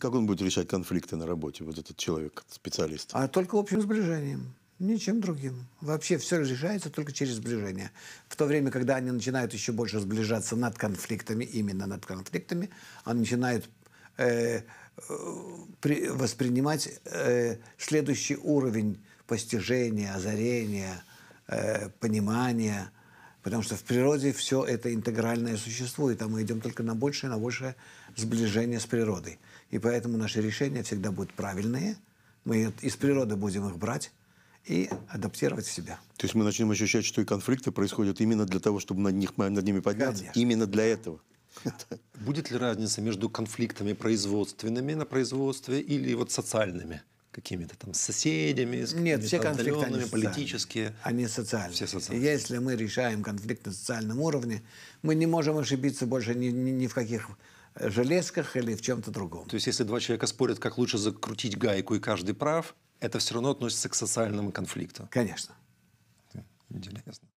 Как он будет решать конфликты на работе, вот этот человек, специалист? А только общим сближением. Ничем другим. Вообще все разрешается только через сближение. В то время, когда они начинают еще больше сближаться над конфликтами, именно над конфликтами, они начинают э, э при, воспринимать э, следующий уровень постижения, озарения, э, понимания – Потому что в природе все это интегральное существует, а мы идем только на большее, на большее сближение с природой. И поэтому наши решения всегда будут правильные. Мы из природы будем их брать и адаптировать себя. То есть мы начнем ощущать, что и конфликты происходят именно для того, чтобы над, них, над ними подняться? Конечно. Именно для этого? Будет ли разница между конфликтами производственными на производстве или вот социальными? какими-то там соседями, с Нет, все конфликты они политические. Они социальные. Все социальные. Если мы решаем конфликт на социальном уровне, мы не можем ошибиться больше ни, ни, ни в каких э, железках или в чем-то другом. То есть если два человека спорят, как лучше закрутить гайку, и каждый прав, это все равно относится к социальному конфликту. Конечно. Интересно.